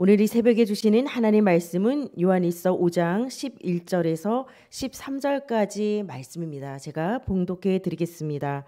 오늘 이 새벽에 주시는 하나님 말씀은 요한일서 5장 11절에서 13절까지 말씀입니다. 제가 봉독해 드리겠습니다.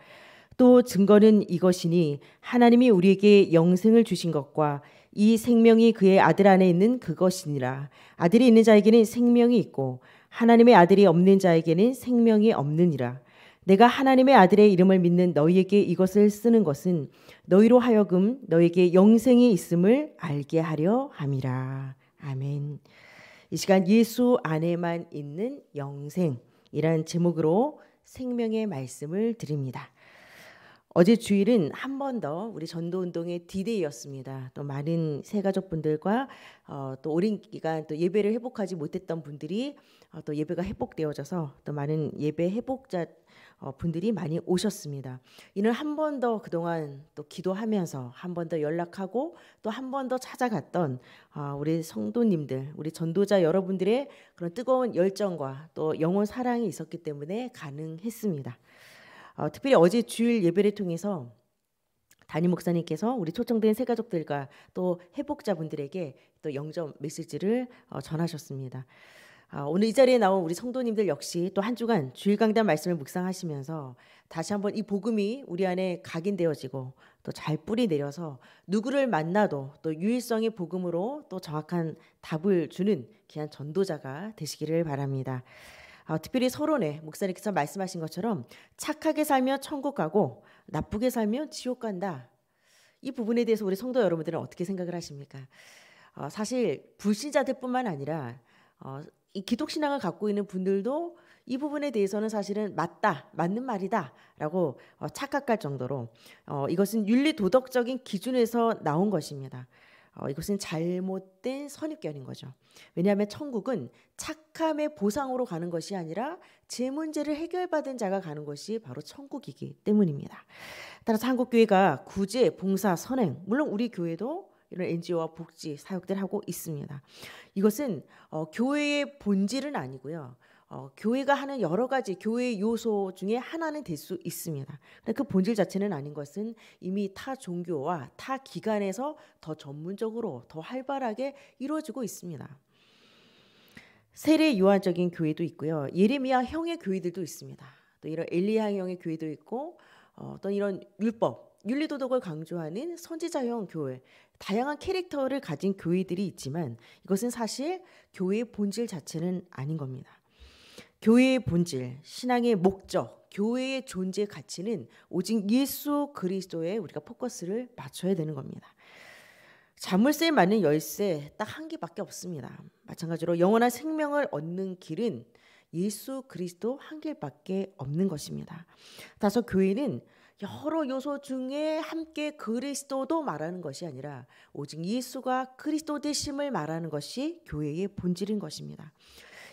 또 증거는 이것이니 하나님이 우리에게 영생을 주신 것과 이 생명이 그의 아들 안에 있는 그것이니라. 아들이 있는 자에게는 생명이 있고 하나님의 아들이 없는 자에게는 생명이 없느니라. 내가 하나님의 아들의 이름을 믿는 너희에게 이것을 쓰는 것은 너희로 하여금 너희에게 영생이 있음을 알게 하려 함이라. 아멘. 이 시간 예수 안에만 있는 영생이란 제목으로 생명의 말씀을 드립니다. 어제 주일은 한 번 더 우리 전도운동의 디데이였습니다. 또 많은 새가족분들과 어, 또 오랜 기간 또 예배를 회복하지 못했던 분들이 어, 또 예배가 회복되어져서 또 많은 예배 회복자 어, 분들이 많이 오셨습니다. 이는 한 번 더 그동안 또 기도하면서 한 번 더 연락하고 또 한 번 더 찾아갔던 어, 우리 성도님들, 우리 전도자 여러분들의 그런 뜨거운 열정과 또 영혼 사랑이 있었기 때문에 가능했습니다. 어, 특별히 어제 주일 예배를 통해서 담임 목사님께서 우리 초청된 새가족들과 또 회복자분들에게 또 영접 메시지를 어, 전하셨습니다. 어, 오늘 이 자리에 나온 우리 성도님들 역시 또 한 주간 주일 강단 말씀을 묵상하시면서 다시 한번 이 복음이 우리 안에 각인되어지고 또 잘 뿌리 내려서 누구를 만나도 또 유일성의 복음으로 또 정확한 답을 주는 귀한 전도자가 되시기를 바랍니다. 어, 특별히 서론에 목사님께서 말씀하신 것처럼 착하게 살면 천국 가고 나쁘게 살면 지옥 간다. 이 부분에 대해서 우리 성도 여러분들은 어떻게 생각을 하십니까? 어, 사실 불신자들뿐만 아니라 어, 이 기독신앙을 갖고 있는 분들도 이 부분에 대해서는 사실은 맞다, 맞는 말이다라고 어, 착각할 정도로 어, 이것은 윤리 도덕적인 기준에서 나온 것입니다. 어, 이것은 잘못된 선입견인 거죠. 왜냐하면 천국은 착함의 보상으로 가는 것이 아니라 제 문제를 해결받은 자가 가는 것이 바로 천국이기 때문입니다. 따라서 한국교회가 구제, 봉사, 선행, 물론 우리 교회도 이런 NGO와 복지 사역들 하고 있습니다. 이것은 어, 교회의 본질은 아니고요. 어, 교회가 하는 여러 가지 교회 요소 중에 하나는 될 수 있습니다. 근데 그 본질 자체는 아닌 것은 이미 타 종교와 타 기관에서 더 전문적으로 더 활발하게 이루어지고 있습니다. 세례 요한적인 교회도 있고요. 예레미야 형의 교회들도 있습니다. 또 이런 엘리야 형의 교회도 있고 어, 어 이런 율법, 윤리 도덕을 강조하는 선지자형 교회, 다양한 캐릭터를 가진 교회들이 있지만 이것은 사실 교회의 본질 자체는 아닌 겁니다. 교회의 본질, 신앙의 목적, 교회의 존재 가치는 오직 예수 그리스도에 우리가 포커스를 맞춰야 되는 겁니다. 자물쇠에 맞는 열쇠 딱 한 개밖에 없습니다. 마찬가지로 영원한 생명을 얻는 길은 예수 그리스도 한 길밖에 없는 것입니다. 따라서 교회는 여러 요소 중에 함께 그리스도도 말하는 것이 아니라 오직 예수가 그리스도 되심을 말하는 것이 교회의 본질인 것입니다.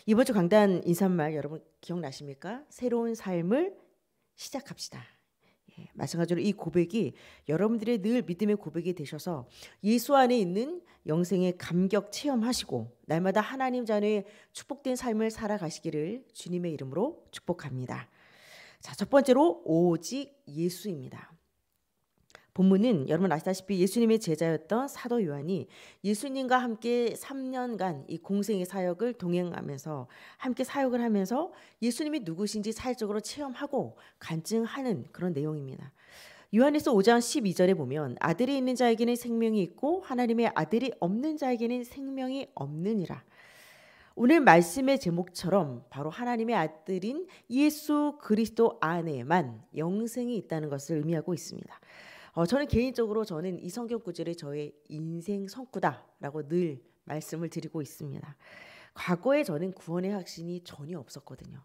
이번 주 강단 인사말 여러분 기억나십니까? 새로운 삶을 시작합시다. 예, 마찬가지로 이 고백이 여러분들의 늘 믿음의 고백이 되셔서 예수 안에 있는 영생의 감격 체험하시고 날마다 하나님 자녀의 축복된 삶을 살아가시기를 주님의 이름으로 축복합니다. 자, 첫 번째로 오직 예수입니다. 본문은 여러분 아시다시피 예수님의 제자였던 사도 요한이 예수님과 함께 3년간 이 공생의 사역을 동행하면서 함께 사역을 하면서 예수님이 누구신지 사회적으로 체험하고 간증하는 그런 내용입니다. 요한에서 5장 12절에 보면 아들이 있는 자에게는 생명이 있고 하나님의 아들이 없는 자에게는 생명이 없느니라. 오늘 말씀의 제목처럼 바로 하나님의 아들인 예수 그리스도 안에만 영생이 있다는 것을 의미하고 있습니다. 어, 저는 개인적으로 저는 이 성경 구절이 저의 인생 성구다라고 늘 말씀을 드리고 있습니다. 과거에 저는 구원의 확신이 전혀 없었거든요.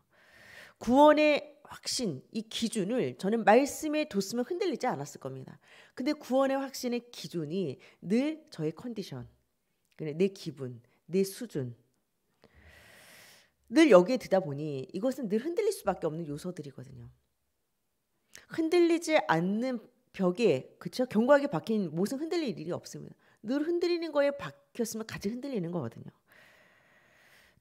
구원의 확신 이 기준을 저는 말씀에 뒀으면 흔들리지 않았을 겁니다. 근데 구원의 확신의 기준이 늘 저의 컨디션, 내 기분, 내 수준, 늘 여기에 드다 보니 이것은 늘 흔들릴 수밖에 없는 요소들이거든요. 흔들리지 않는 벽에 그쵸 견고하게 박힌 못은 흔들릴 일이 없습니다. 늘 흔들리는 거에 박혔으면 같이 흔들리는 거거든요.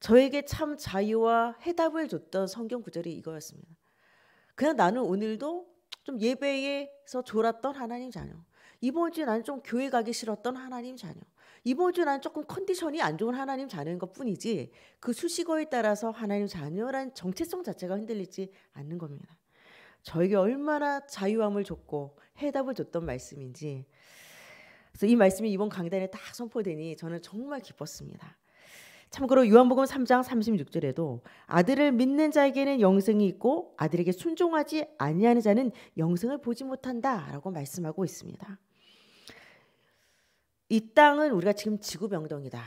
저에게 참 자유와 해답을 줬던 성경 구절이 이거였습니다. 그냥 나는 오늘도 좀 예배에서 졸았던 하나님 자녀. 이번 주에 나는 좀 교회 가기 싫었던 하나님 자녀. 이번 주에 나는 조금 컨디션이 안 좋은 하나님 자녀인 것 뿐이지 그 수식어에 따라서 하나님 자녀란 정체성 자체가 흔들리지 않는 겁니다. 저에게 얼마나 자유함을 줬고 해답을 줬던 말씀인지 그래서 이 말씀이 이번 강단에 딱 선포되니 저는 정말 기뻤습니다. 참고로 요한복음 3장 36절에도 아들을 믿는 자에게는 영생이 있고 아들에게 순종하지 아니하는 자는 영생을 보지 못한다라고 말씀하고 있습니다. 이 땅은 우리가 지금 지구병동이다.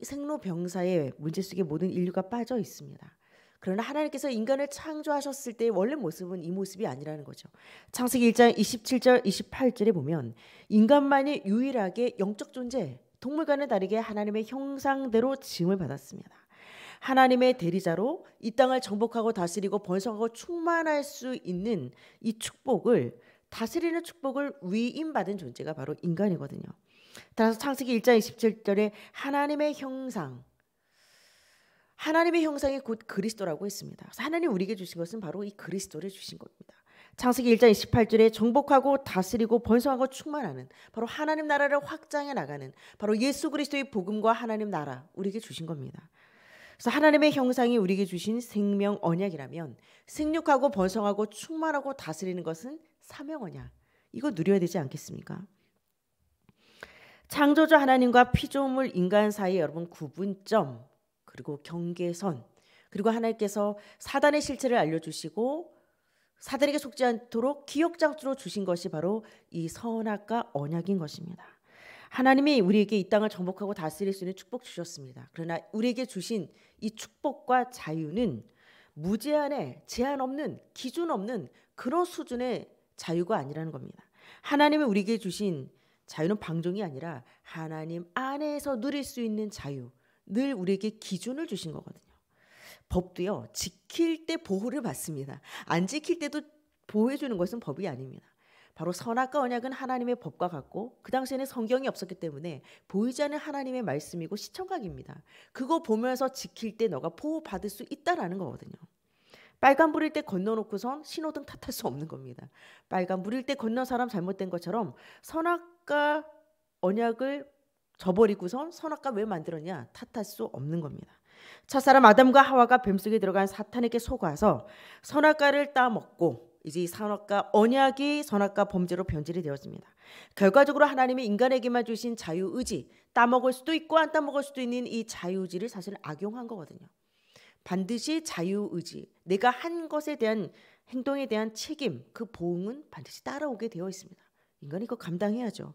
생로병사의 문제 속에 모든 인류가 빠져 있습니다. 그러나 하나님께서 인간을 창조하셨을 때의 원래 모습은 이 모습이 아니라는 거죠. 창세기 1장 27절 28절에 보면 인간만이 유일하게 영적 존재, 동물과는 다르게 하나님의 형상대로 지음을 받았습니다. 하나님의 대리자로 이 땅을 정복하고 다스리고 번성하고 충만할 수 있는 이 축복을 다스리는 축복을 위임받은 존재가 바로 인간이거든요. 따라서 창세기 1장 27절에 하나님의 형상 하나님의 형상이 곧 그리스도라고 했습니다. 하나님 우리에게 주신 것은 바로 이 그리스도를 주신 겁니다. 창세기 1장 28절에 정복하고 다스리고 번성하고 충만하는 바로 하나님 나라를 확장해 나가는 바로 예수 그리스도의 복음과 하나님 나라 우리에게 주신 겁니다. 그래서 하나님의 형상이 우리에게 주신 생명 언약이라면 생육하고 번성하고 충만하고 다스리는 것은 사명 언약. 이거 누려야 되지 않겠습니까? 창조주 하나님과 피조물 인간 사이 여러분 구분점 그리고 경계선 그리고 하나님께서 사단의 실체를 알려주시고 사단에게 속지 않도록 기억장수로 주신 것이 바로 이 선악과 언약인 것입니다. 하나님이 우리에게 이 땅을 정복하고 다스릴 수 있는 축복 주셨습니다. 그러나 우리에게 주신 이 축복과 자유는 무제한의 제한 없는 기준 없는 그런 수준의 자유가 아니라는 겁니다. 하나님이 우리에게 주신 자유는 방종이 아니라 하나님 안에서 누릴 수 있는 자유, 늘 우리에게 기준을 주신 거거든요. 법도요, 지킬 때 보호를 받습니다. 안 지킬 때도 보호해주는 것은 법이 아닙니다. 바로 선악과 언약은 하나님의 법과 같고 그 당시에는 성경이 없었기 때문에 보이지 않는 하나님의 말씀이고 시청각입니다. 그거 보면서 지킬 때 너가 보호받을 수 있다라는 거거든요. 빨간불일 때 건너놓고선 신호등 탓할 수 없는 겁니다. 빨간불일 때 건너 사람 잘못된 것처럼 선악과 언약을 저버리고선 선악과 왜 만들었냐 탓할 수 없는 겁니다. 첫사람 아담과 하와가 뱀속에 들어간 사탄에게 속아서 선악과를 따먹고 이제 선악과 언약이 선악과 범죄로 변질이 되었습니다. 결과적으로 하나님이 인간에게만 주신 자유의지 따먹을 수도 있고 안 따먹을 수도 있는 이 자유의지를 사실 악용한 거거든요. 반드시 자유의지 내가 한 것에 대한 행동에 대한 책임 그 보응은 반드시 따라오게 되어 있습니다. 인간이 이거 감당해야죠.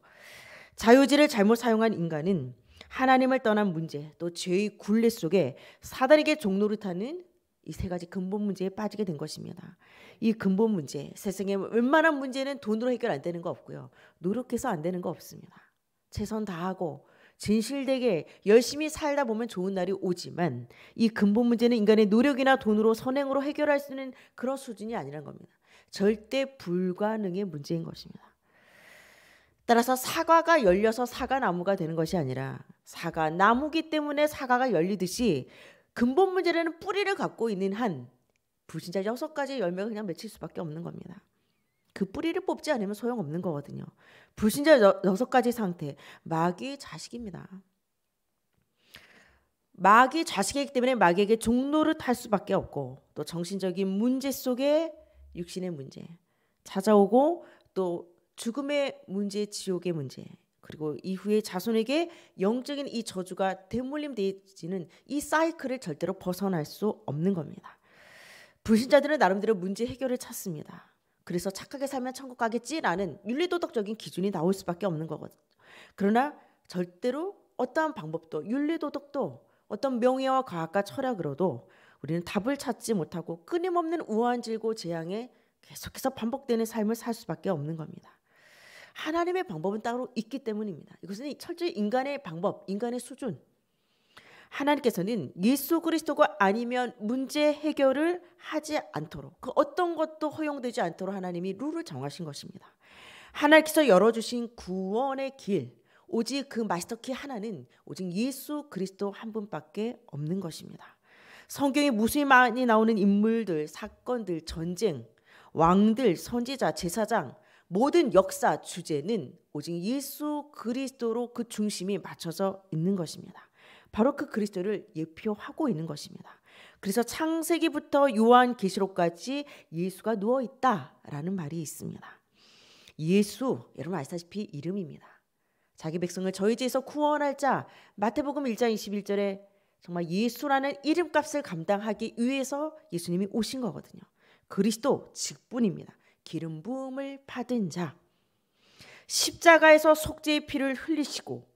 자유지를 잘못 사용한 인간은 하나님을 떠난 문제 또 죄의 굴레 속에 사단에게 종노릇하는 이 세 가지 근본 문제에 빠지게 된 것입니다. 이 근본 문제 세상에 웬만한 문제는 돈으로 해결 안 되는 거 없고요. 노력해서 안 되는 거 없습니다. 최선 다하고 진실되게 열심히 살다 보면 좋은 날이 오지만 이 근본 문제는 인간의 노력이나 돈으로 선행으로 해결할 수 있는 그런 수준이 아니란 겁니다. 절대 불가능의 문제인 것입니다. 따라서 사과가 열려서 사과나무가 되는 것이 아니라 사과나무기 때문에 사과가 열리듯이 근본 문제는 뿌리를 갖고 있는 한 불신자 여섯 가지 열매가 그냥 맺힐 수밖에 없는 겁니다. 그 뿌리를 뽑지 않으면 소용없는 거거든요. 불신자 여섯 가지 상태, 마귀 자식입니다. 마귀 자식이기 때문에 마귀에게 종로를 탈 수밖에 없고 또 정신적인 문제 속에 육신의 문제 찾아오고 또 죽음의 문제, 지옥의 문제, 그리고 이후에 자손에게 영적인 이 저주가 대물림되지는 이 사이클을 절대로 벗어날 수 없는 겁니다. 불신자들은 나름대로 문제 해결을 찾습니다. 그래서 착하게 살면 천국 가겠지라는 윤리도덕적인 기준이 나올 수밖에 없는 거거든요. 그러나 절대로 어떠한 방법도 윤리도덕도 어떤 명예와 과학과 철학으로도 우리는 답을 찾지 못하고 끊임없는 우환질고 재앙에 계속해서 반복되는 삶을 살 수밖에 없는 겁니다. 하나님의 방법은 따로 있기 때문입니다. 이것은 철저히 인간의 방법, 인간의 수준. 하나님께서는 예수 그리스도가 아니면 문제 해결을 하지 않도록 그 어떤 것도 허용되지 않도록 하나님이 룰을 정하신 것입니다. 하나님께서 열어주신 구원의 길, 오직 그 마스터키 하나는 오직 예수 그리스도 한 분밖에 없는 것입니다. 성경에 무수히 많이 나오는 인물들, 사건들, 전쟁, 왕들, 선지자, 제사장, 모든 역사 주제는 오직 예수 그리스도로 그 중심이 맞춰져 있는 것입니다. 바로 그 그리스도를 예표하고 있는 것입니다. 그래서 창세기부터 요한 계시록까지 예수가 누워 있다라는 말이 있습니다. 예수 여러분 아시다시피 이름입니다. 자기 백성을 저희 죄에서 구원할 자 마태복음 1장 21절에 정말 예수라는 이름값을 감당하기 위해서 예수님이 오신 거거든요. 그리스도 직분입니다. 기름 부음을 받은 자 십자가에서 속죄의 피를 흘리시고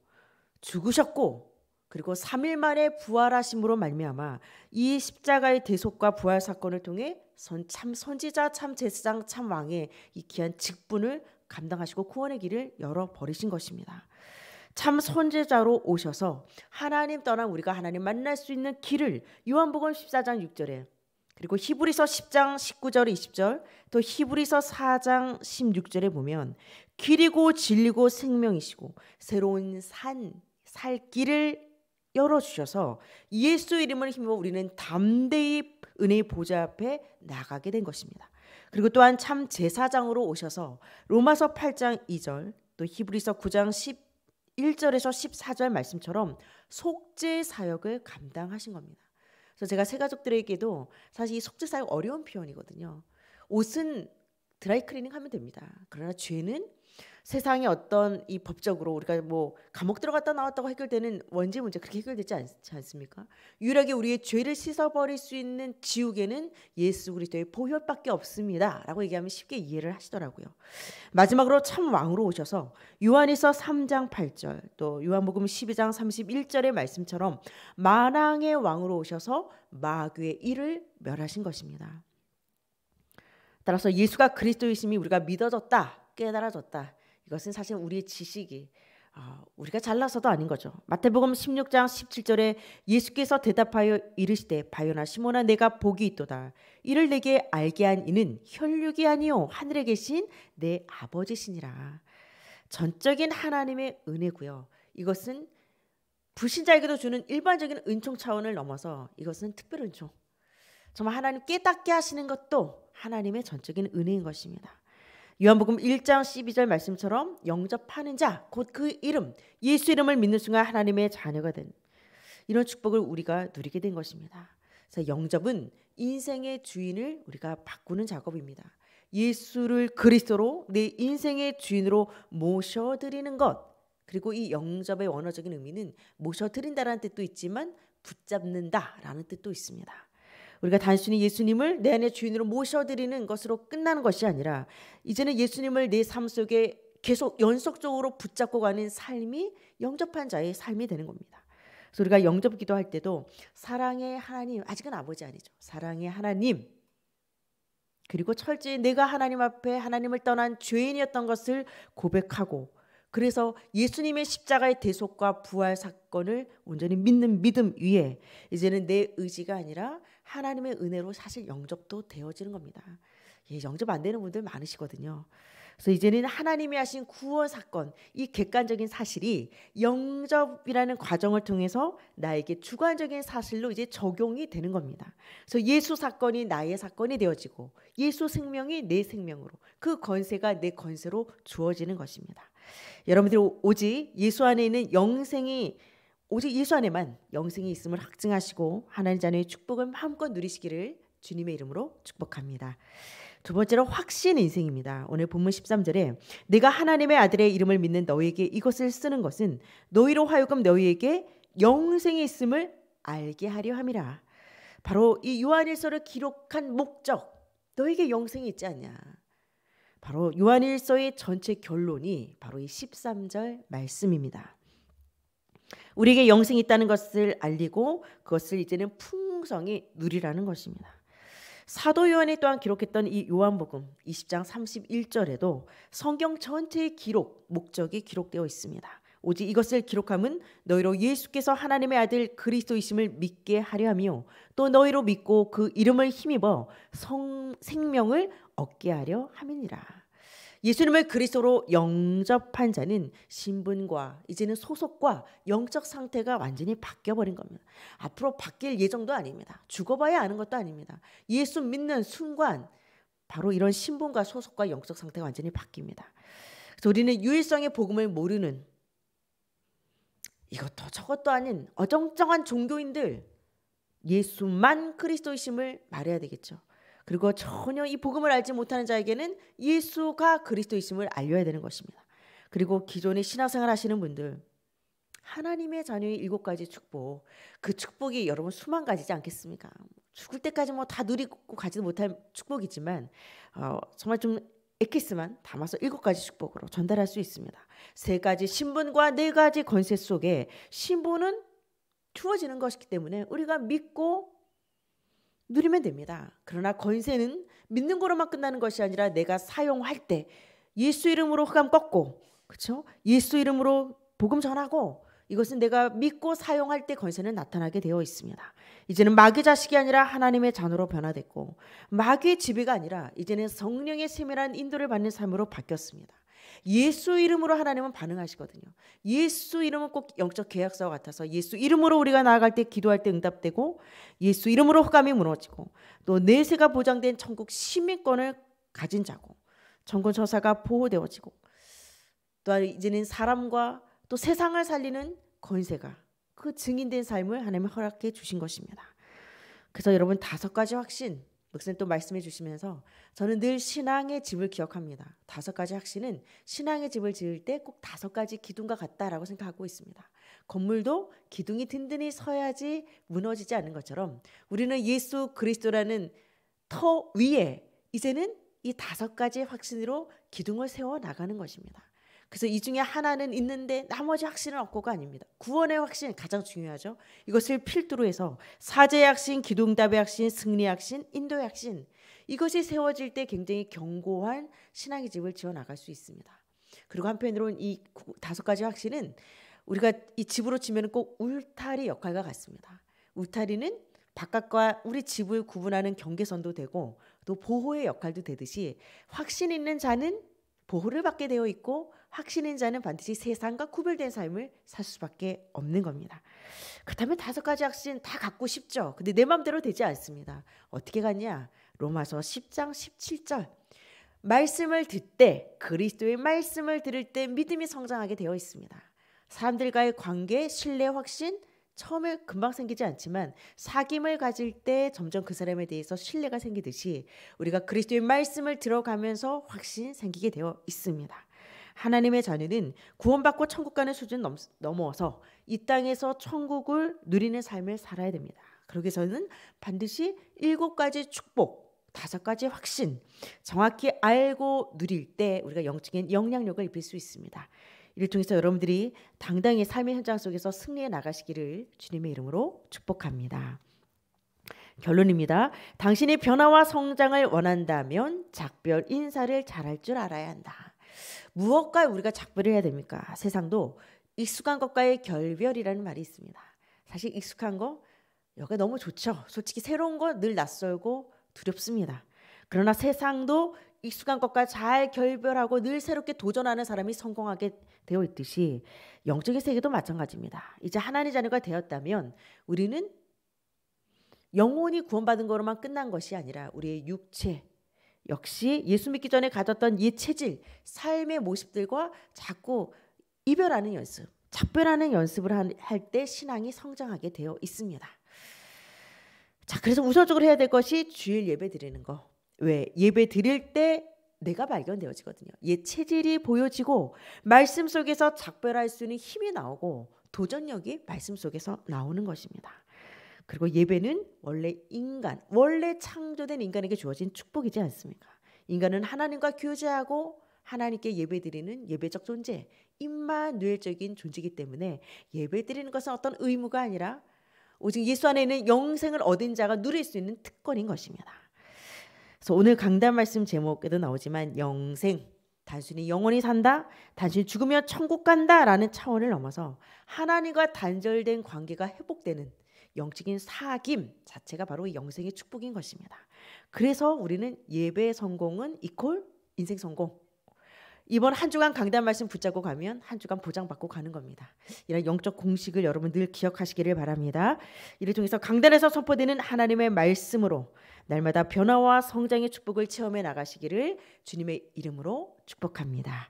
죽으셨고 그리고 3일 만에 부활하심으로 말미암아 이 십자가의 대속과 부활 사건을 통해 선, 참 선지자 참 제사장 참 왕의 이 귀한 직분을 감당하시고 구원의 길을 열어 버리신 것입니다. 참 선제자로 오셔서 하나님 떠난 우리가 하나님 만날 수 있는 길을 요한복음 14장 6절에 그리고 히브리서 10장 19절 20절 또 히브리서 4장 16절에 보면 길이고 진리고 생명이시고 새로운 산살 길을 열어주셔서 예수 이름을 힘입어 우리는 담대히 은혜의 보좌 앞에 나가게 된 것입니다. 그리고 또한 참 제사장으로 오셔서 로마서 8장 2절 또 히브리서 9장 11절에서 14절 말씀처럼 속죄 사역을 감당하신 겁니다. 그래서 제가 새 가족들에게도 사실 속죄 사역 어려운 표현이거든요. 옷은 드라이 클리닝 하면 됩니다. 그러나 죄는 세상에 어떤 이 법적으로 우리가 뭐 감옥 들어갔다 나왔다고 해결되는 원죄 문제 그렇게 해결되지 않지 않습니까? 유일하게 우리의 죄를 씻어버릴 수 있는 지옥에는 예수 그리스도의 보혈밖에 없습니다라고 얘기하면 쉽게 이해를 하시더라고요. 마지막으로 참 왕으로 오셔서 요한에서 3장 8절 또 요한복음 12장 31절의 말씀처럼 만왕의 왕으로 오셔서 마귀의 일을 멸하신 것입니다. 따라서 예수가 그리스도이심이 우리가 믿어졌다, 깨달아졌다. 이것은 사실 우리의 지식이 어, 우리가 잘나서도 아닌 거죠. 마태복음 16장 17절에 예수께서 대답하여 이르시되 바요나 시모나 내가 복이 있도다. 이를 내게 알게 한 이는 혈육이 아니요 하늘에 계신 내 아버지시니라. 전적인 하나님의 은혜고요. 이것은 불신자에게도 주는 일반적인 은총 차원을 넘어서 이것은 특별 은총. 정말 하나님 깨닫게 하시는 것도 하나님의 전적인 은혜인 것입니다. 요한복음 1장 12절 말씀처럼 영접하는 자 곧 그 이름 예수 이름을 믿는 순간 하나님의 자녀가 된 이런 축복을 우리가 누리게 된 것입니다. 그래서 영접은 인생의 주인을 우리가 바꾸는 작업입니다. 예수를 그리스도로 내 인생의 주인으로 모셔드리는 것 그리고 이 영접의 원어적인 의미는 모셔드린다라는 뜻도 있지만 붙잡는다라는 뜻도 있습니다. 우리가 단순히 예수님을 내 안의 주인으로 모셔드리는 것으로 끝나는 것이 아니라 이제는 예수님을 내 삶 속에 계속 연속적으로 붙잡고 가는 삶이 영접한 자의 삶이 되는 겁니다. 그래서 우리가 영접 기도할 때도 사랑의 하나님 아직은 아버지 아니죠. 사랑의 하나님 그리고 철저히 내가 하나님 앞에 하나님을 떠난 죄인이었던 것을 고백하고 그래서 예수님의 십자가의 대속과 부활 사건을 온전히 믿는 믿음 위에 이제는 내 의지가 아니라 하나님의 은혜로 사실 영접도 되어지는 겁니다. 예, 영접 안 되는 분들 많으시거든요. 그래서 이제는 하나님이 하신 구원 사건, 이 객관적인 사실이 영접이라는 과정을 통해서 나에게 주관적인 사실로 이제 적용이 되는 겁니다. 그래서 예수 사건이 나의 사건이 되어지고 예수 생명이 내 생명으로 그 권세가 내 권세로 주어지는 것입니다. 여러분들 오직 예수 안에 있는 영생이 오직 예수 안에만 영생이 있음을 확증하시고 하나님 자녀의 축복을 마음껏 누리시기를 주님의 이름으로 축복합니다. 두 번째로 확신 인생입니다. 오늘 본문 13절에 내가 하나님의 아들의 이름을 믿는 너희에게 이것을 쓰는 것은 너희로 하여금 너희에게 영생이 있음을 알게 하려 함이라. 바로 이 요한일서를 기록한 목적 너에게 영생이 있지 않냐. 바로 요한일서의 전체 결론이 바로 이 13절 말씀입니다. 우리에게 영생이 있다는 것을 알리고 그것을 이제는 풍성히 누리라는 것입니다. 사도 요한이 또한 기록했던 이 요한복음 20장 31절에도 성경 전체의 기록 목적이 기록되어 있습니다. 오직 이것을 기록함은 너희로 예수께서 하나님의 아들 그리스도이심을 믿게 하려 하며 또 너희로 믿고 그 이름을 힘입어 성, 생명을 얻게 하려 함이니라. 예수님을 그리스도로 영접한 자는 신분과 이제는 소속과 영적 상태가 완전히 바뀌어 버린 겁니다. 앞으로 바뀔 예정도 아닙니다. 죽어봐야 아는 것도 아닙니다. 예수 믿는 순간 바로 이런 신분과 소속과 영적 상태가 완전히 바뀝니다. 그래서 우리는 유일성의 복음을 모르는 이것도 저것도 아닌 어정쩡한 종교인들 예수만 그리스도이심을 말해야 되겠죠. 그리고 전혀 이 복음을 알지 못하는 자에게는 예수가 그리스도이심을 알려야 되는 것입니다. 그리고 기존의 신화생활 하시는 분들 하나님의 자녀의 일곱 가지 축복 그 축복이 여러분 수만 가지지 않겠습니까? 죽을 때까지 뭐 다 누리고 가지도 못할 축복이지만 어, 정말 좀 에키스만 담아서 일곱 가지 축복으로 전달할 수 있습니다. 세 가지 신분과 네 가지 권세 속에 신분은 주어지는 것이기 때문에 우리가 믿고 누리면 됩니다. 그러나 권세는 믿는 거로만 끝나는 것이 아니라 내가 사용할 때 예수 이름으로 흑암 꺾고 그렇죠? 예수 이름으로 복음 전하고 이것은 내가 믿고 사용할 때 권세는 나타나게 되어 있습니다. 이제는 마귀 자식이 아니라 하나님의 자녀로 변화됐고 마귀의 지배가 아니라 이제는 성령의 세밀한 인도를 받는 삶으로 바뀌었습니다. 예수 이름으로 하나님은 반응하시거든요. 예수 이름은 꼭 영적 계약서와 같아서 예수 이름으로 우리가 나아갈 때 기도할 때 응답되고 예수 이름으로 호감이 무너지고 또 내세가 보장된 천국 시민권을 가진 자고 정권 처사가 보호되어지고 또한 이제는 사람과 또 세상을 살리는 권세가 그 증인된 삶을 하나님 허락해 주신 것입니다. 그래서 여러분 다섯 가지 확신 목사님 또 말씀해 주시면서 저는 늘 신앙의 집을 기억합니다. 다섯 가지 확신은 신앙의 집을 지을 때 꼭 다섯 가지 기둥과 같다라고 생각하고 있습니다. 건물도 기둥이 든든히 서야지 무너지지 않는 것처럼 우리는 예수 그리스도라는 터 위에 이제는 이 다섯 가지 확신으로 기둥을 세워 나가는 것입니다. 그래서 이 중에 하나는 있는데 나머지 확신은 없고가 아닙니다. 구원의 확신 가장 중요하죠. 이것을 필두로 해서 사제의 확신, 기둥답의 확신, 승리의 확신, 인도의 확신 이것이 세워질 때 굉장히 견고한 신앙의 집을 지어 나갈 수 있습니다. 그리고 한편으로는 이 다섯 가지 확신은 우리가 이 집으로 치면 꼭 울타리 역할과 같습니다. 울타리는 바깥과 우리 집을 구분하는 경계선도 되고 또 보호의 역할도 되듯이 확신 있는 자는 보호를 받게 되어 있고 확신인 자는 반드시 세상과 구별된 삶을 살 수밖에 없는 겁니다. 그렇다면 다섯 가지 확신 다 갖고 싶죠. 근데 내 마음대로 되지 않습니다. 어떻게 갖냐? 로마서 10장 17절. 말씀을 듣되 그리스도의 말씀을 들을 때 믿음이 성장하게 되어 있습니다. 사람들과의 관계, 신뢰, 확신 처음에 금방 생기지 않지만 사귐을 가질 때 점점 그 사람에 대해서 신뢰가 생기듯이 우리가 그리스도의 말씀을 들어가면서 확신 생기게 되어 있습니다. 하나님의 자녀는 구원받고 천국 가는 수준 넘, 넘어서 이 땅에서 천국을 누리는 삶을 살아야 됩니다. 그러기 위해서는 반드시 일곱 가지 축복, 다섯 가지 확신, 정확히 알고 누릴 때 우리가 영적인 영향력을 입힐 수 있습니다. 이를 통해서 여러분들이 당당히 삶의 현장 속에서 승리해 나가시기를 주님의 이름으로 축복합니다. 결론입니다. 당신이 변화와 성장을 원한다면 작별 인사를 잘할 줄 알아야 한다. 무엇과 우리가 작별을 해야 됩니까? 세상도 익숙한 것과의 결별이라는 말이 있습니다. 사실 익숙한 거 여기 너무 좋죠. 솔직히 새로운 거 늘 낯설고 두렵습니다. 그러나 세상도 익숙한 것과 잘 결별하고 늘 새롭게 도전하는 사람이 성공하게 되어 있듯이 영적인 세계도 마찬가지입니다. 이제 하나님의 자녀가 되었다면 우리는 영혼이 구원받은 거로만 끝난 것이 아니라 우리의 육체, 역시 예수 믿기 전에 가졌던 옛 체질, 삶의 모습들과 자꾸 이별하는 연습, 작별하는 연습을 할 때 신앙이 성장하게 되어 있습니다. 자, 그래서 우선적으로 해야 될 것이 주일 예배 드리는 거. 왜? 예배 드릴 때 내가 발견되어지거든요. 예 체질이 보여지고 말씀 속에서 작별할 수 있는 힘이 나오고 도전력이 말씀 속에서 나오는 것입니다. 그리고 예배는 원래 인간, 원래 창조된 인간에게 주어진 축복이지 않습니까? 인간은 하나님과 교제하고 하나님께 예배드리는 예배적 존재, 임마누엘적인 존재이기 때문에 예배드리는 것은 어떤 의무가 아니라 오직 예수 안에 있는 영생을 얻은 자가 누릴 수 있는 특권인 것입니다. 그래서 오늘 강단 말씀 제목에도 나오지만 영생, 단순히 영원히 산다, 단순히 죽으면 천국 간다라는 차원을 넘어서 하나님과 단절된 관계가 회복되는 영적인 사김 자체가 바로 영생의 축복인 것입니다. 그래서 우리는 예배 성공은 이퀄 인생 성공. 이번 한 주간 강단 말씀 붙잡고 가면 한 주간 보장받고 가는 겁니다. 이런 영적 공식을 여러분 늘 기억하시기를 바랍니다. 이를 통해서 강단에서 선포되는 하나님의 말씀으로 날마다 변화와 성장의 축복을 체험해 나가시기를 주님의 이름으로 축복합니다.